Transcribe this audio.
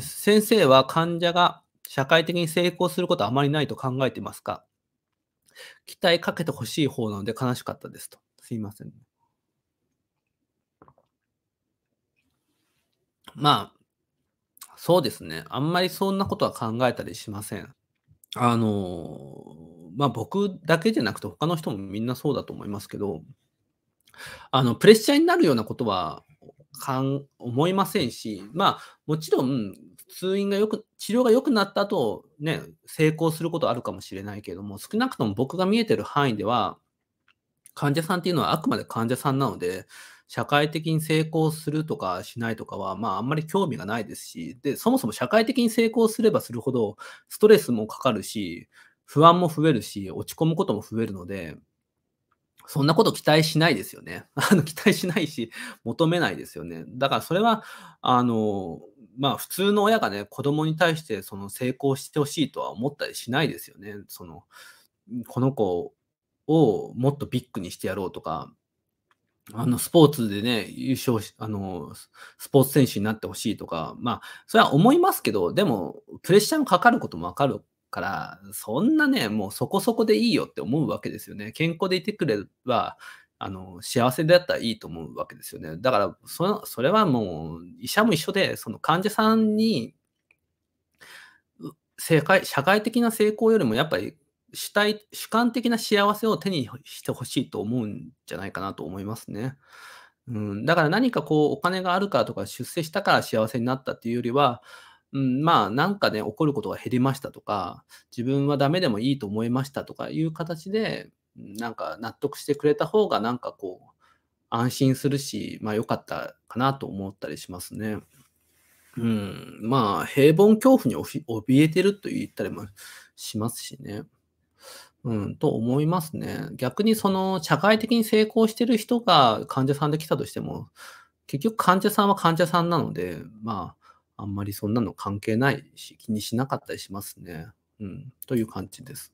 先生は患者が社会的に成功することはあまりないと考えていますか期待かけてほしい方なので悲しかったですと。すいません。まあ、そうですね。あんまりそんなことは考えたりしません。あの、まあ僕だけじゃなくて他の人もみんなそうだと思いますけど、あの、プレッシャーになるようなことはかん思いませんし、まあ、もちろん通院がよく、治療が良くなった後、ね、成功することあるかもしれないけれども、少なくとも僕が見えてる範囲では、患者さんっていうのはあくまで患者さんなので、社会的に成功するとかしないとかは、まあ、あんまり興味がないですし、で、そもそも社会的に成功すればするほど、ストレスもかかるし、不安も増えるし、落ち込むことも増えるので、そんなこと期待しないですよね。あの、期待しないし、求めないですよね。だからそれは、あの、まあ普通の親がね、子供に対してその成功してほしいとは思ったりしないですよね。その、この子をもっとビッグにしてやろうとか、あの、スポーツでね、優勝し、あの、スポーツ選手になってほしいとか、まあ、それは思いますけど、でも、プレッシャーもかかることもわかるから、そんなね、もうそこそこでいいよって思うわけですよね。健康でいてくれば、あの幸せだったらいいと思うわけですよね。だからそそれはもう医者も一緒で、その患者さんに世界社会的な成功よりもやっぱり主体主観的な幸せを手にしてほしいと思うんじゃないかなと思いますね。うん、だから何かこうお金があるからとか出世したから幸せになったっていうよりは、うん、まあなんかね起こることが減りましたとか自分はダメでもいいと思いましたとかいう形でなんか納得してくれた方がなんかこう安心するし、まあ良かったかなと思ったりしますね。うん、まあ平凡恐怖に怯えてると言ったりもしますしね。うん、と思いますね。逆にその社会的に成功してる人が患者さんで来たとしても、結局患者さんは患者さんなので、まあ、あんまりそんなの関係ないし、気にしなかったりしますね。うん、という感じです。